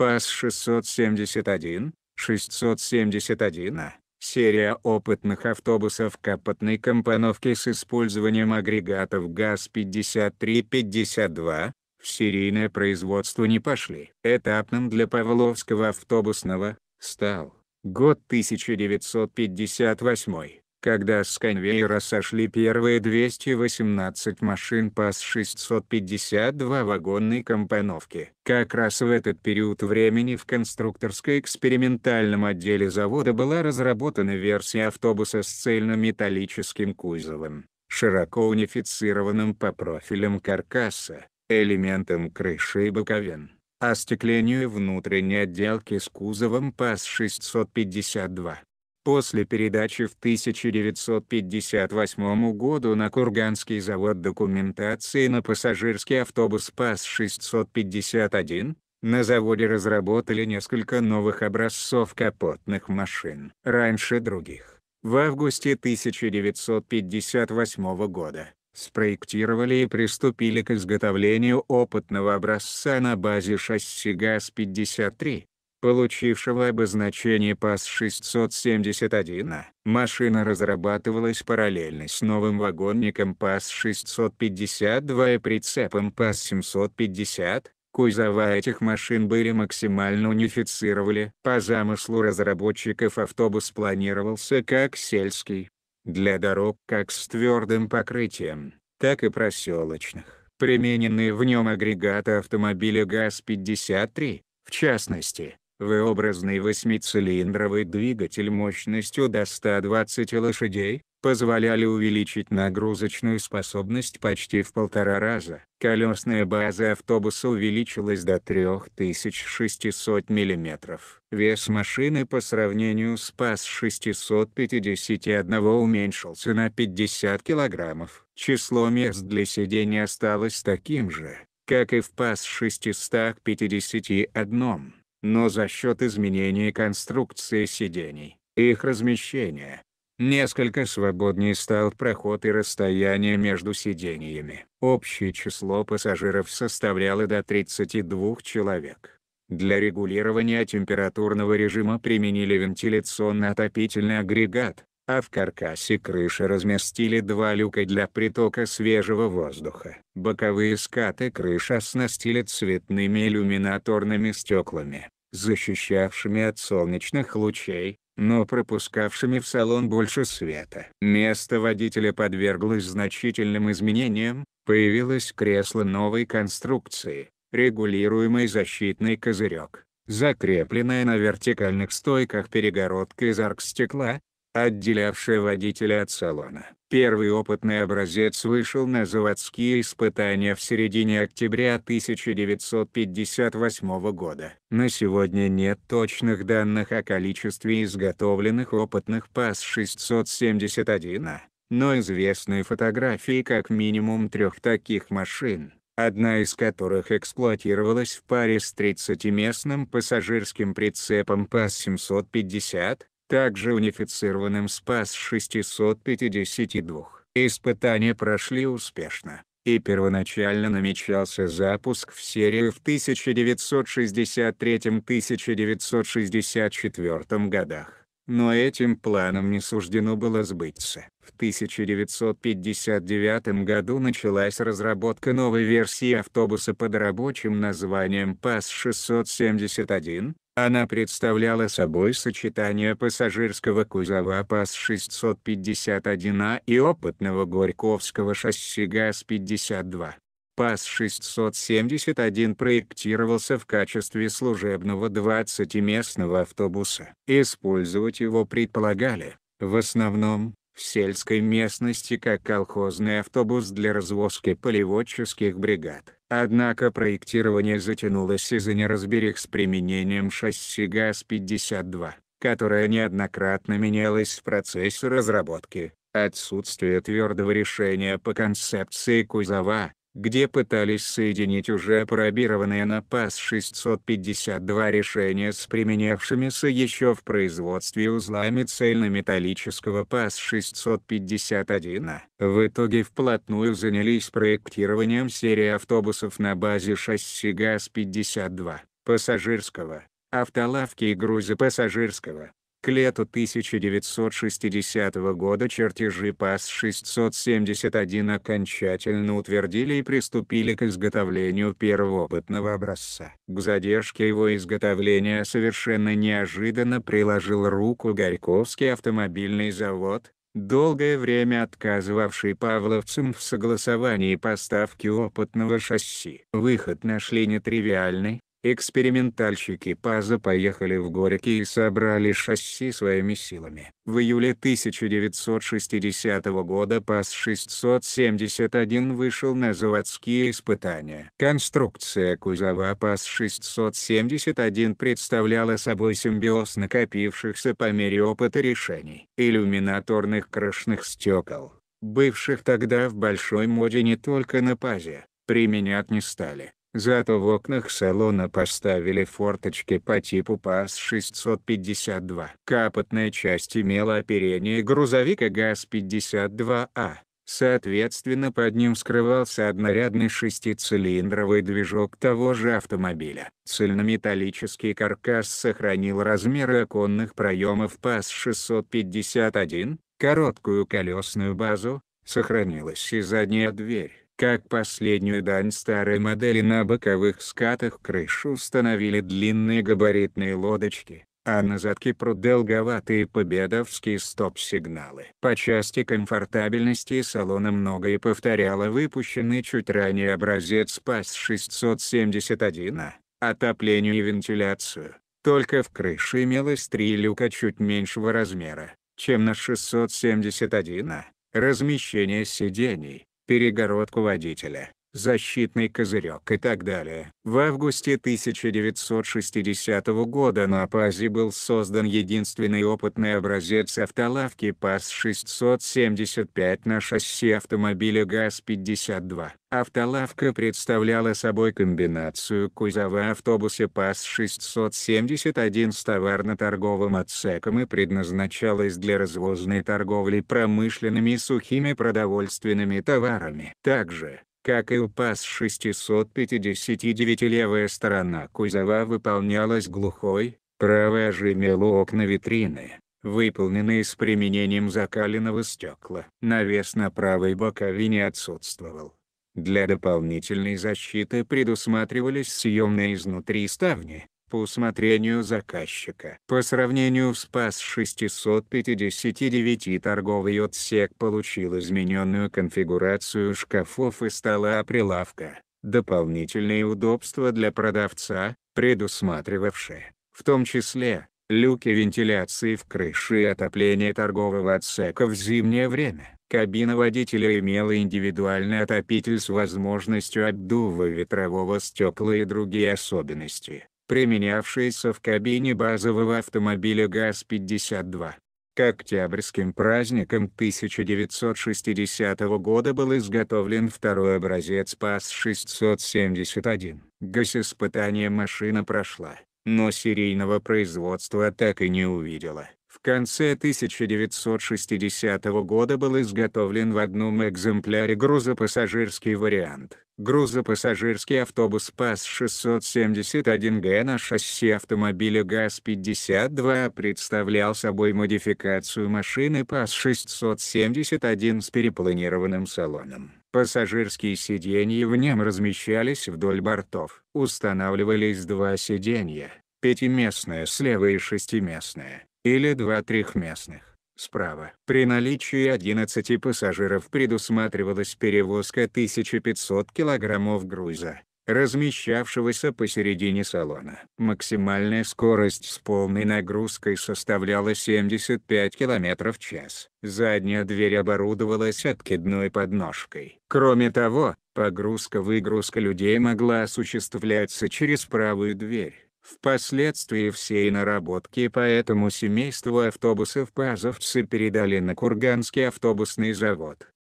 ПАС 671, 671А, серия опытных автобусов капотной компоновки с использованием агрегатов ГАЗ-53-52, в серийное производство не пошли. Этапным для Павловского автобусного стал год 1958 когда с конвейера сошли первые 218 машин ПАС-652 вагонной компоновки. Как раз в этот период времени в конструкторско-экспериментальном отделе завода была разработана версия автобуса с цельнометаллическим кузовом, широко унифицированным по профилям каркаса, элементам крыши и боковин, остеклению внутренней отделки с кузовом ПАС-652. После передачи в 1958 году на Курганский завод документации на пассажирский автобус ПАС-651, на заводе разработали несколько новых образцов капотных машин, раньше других. В августе 1958 года спроектировали и приступили к изготовлению опытного образца на базе шасси ГАЗ-53, получившего обозначение ПАС-671, машина разрабатывалась параллельно с новым вагонником ПАС-652 и прицепом ПАС-750, кузова этих машин были максимально унифицировали. По замыслу разработчиков автобус планировался как сельский, для дорог как с твердым покрытием, так и проселочных. Примененные в нем агрегаты автомобиля ГАЗ-53, в частности, V-образный восьмицилиндровый двигатель мощностью до 120 лошадей, позволяли увеличить нагрузочную способность почти в полтора раза. Колесная база автобуса увеличилась до 3600 мм. Вес машины по сравнению с ПАС 651 уменьшился на 50 кг. Число мест для сидения осталось таким же, как и в ПАС 651 но за счет изменения конструкции сидений, их размещения. Несколько свободнее стал проход и расстояние между сидениями. Общее число пассажиров составляло до 32 человек. Для регулирования температурного режима применили вентиляционно-отопительный агрегат, а в каркасе крыши разместили два люка для притока свежего воздуха. Боковые скаты крыши оснастили цветными иллюминаторными стеклами, защищавшими от солнечных лучей, но пропускавшими в салон больше света. Место водителя подверглось значительным изменениям, появилось кресло новой конструкции, регулируемый защитный козырек, закрепленная на вертикальных стойках перегородка из аркстекла, отделявшая водителя от салона. Первый опытный образец вышел на заводские испытания в середине октября 1958 года. На сегодня нет точных данных о количестве изготовленных опытных ПАЗ 671 но известны фотографии как минимум трех таких машин одна из которых эксплуатировалась в паре с 30-местным пассажирским прицепом ПАЗ 750 также унифицированным спас 652. Испытания прошли успешно, и первоначально намечался запуск в серию в 1963-1964 годах, но этим планом не суждено было сбыться. В 1959 году началась разработка новой версии автобуса под рабочим названием ПАС-671. Она представляла собой сочетание пассажирского кузова пас 651 а» и опытного горьковского шасси ГАЗ-52. паз 671 проектировался в качестве служебного 20-местного автобуса. Использовать его предполагали, в основном, сельской местности как колхозный автобус для развозки полеводческих бригад. Однако проектирование затянулось из-за неразберих с применением шасси ГАЗ-52, которое неоднократно менялось в процессе разработки. Отсутствие твердого решения по концепции кузова, где пытались соединить уже опробированное на ПАС 652 решение с применявшимися еще в производстве узлами цельнометаллического ПАС 651. В итоге вплотную занялись проектированием серии автобусов на базе шасси ГАЗ-52, пассажирского, автолавки и грузопассажирского, к лету 1960 года чертежи ПАС-671 окончательно утвердили и приступили к изготовлению первого опытного образца. К задержке его изготовления совершенно неожиданно приложил руку Горьковский автомобильный завод, долгое время отказывавший павловцам в согласовании поставки опытного шасси. Выход нашли нетривиальный, Экспериментальщики ПАЗа поехали в Горький и собрали шасси своими силами. В июле 1960 года ПАЗ-671 вышел на заводские испытания. Конструкция кузова ПАЗ-671 представляла собой симбиоз накопившихся по мере опыта решений. Иллюминаторных крышных стекол, бывших тогда в большой моде не только на ПАЗе, применять не стали. Зато в окнах салона поставили форточки по типу паз 652 Капотная часть имела оперение грузовика ГАЗ-52А. А. Соответственно под ним скрывался однорядный шестицилиндровый движок того же автомобиля. Цельнометаллический каркас сохранил размеры оконных проемов паз 651 короткую колесную базу, сохранилась и задняя дверь. Как последнюю дань старой модели на боковых скатах крыши установили длинные габаритные лодочки, а на задке продолговатые победовские стоп-сигналы. По части комфортабельности салона многое повторяло выпущенный чуть ранее образец PAS 671 -а, отоплению и вентиляцию. Только в крыше имелось три люка чуть меньшего размера, чем на 671 а. размещение сидений перегородку водителя защитный козырек и так далее. В августе 1960 года на ПАЗе был создан единственный опытный образец автолавки ПАЗ-675 на шасси автомобиля ГАЗ-52. Автолавка представляла собой комбинацию кузова автобуса ПАЗ-671 с товарно-торговым отсеком и предназначалась для развозной торговли промышленными и сухими продовольственными товарами. Также, как и у ПАС 659 левая сторона кузова выполнялась глухой, правая же имела окна витрины, выполненные с применением закаленного стекла. Навес на правой боковине отсутствовал. Для дополнительной защиты предусматривались съемные изнутри ставни, по усмотрению заказчика. По сравнению с ПАС 659 торговый отсек получил измененную конфигурацию шкафов и стола прилавка, дополнительные удобства для продавца, предусматривавшие, в том числе, люки вентиляции в крыше и отопление торгового отсека в зимнее время. Кабина водителя имела индивидуальный отопитель с возможностью обдува ветрового стекла и другие особенности применявшиеся в кабине базового автомобиля ГАЗ-52. К октябрьским праздникам 1960 года был изготовлен второй образец паз 671 ГАЗ-испытание машина прошла, но серийного производства так и не увидела. В конце 1960 года был изготовлен в одном экземпляре грузопассажирский вариант. Грузопассажирский автобус ПАС-671Г на шасси автомобиля ГАЗ-52 представлял собой модификацию машины ПАС-671 с перепланированным салоном. Пассажирские сиденья в нем размещались вдоль бортов. Устанавливались два сиденья, пятиместное слева и шестиместное или два-трехместных. Справа. При наличии 11 пассажиров предусматривалась перевозка 1500 килограммов груза, размещавшегося посередине салона. Максимальная скорость с полной нагрузкой составляла 75 км в час. Задняя дверь оборудовалась откидной подножкой. Кроме того, погрузка-выгрузка людей могла осуществляться через правую дверь. Впоследствии все наработки по этому семейству автобусов-пазовцы передали на Курганский автобусный завод.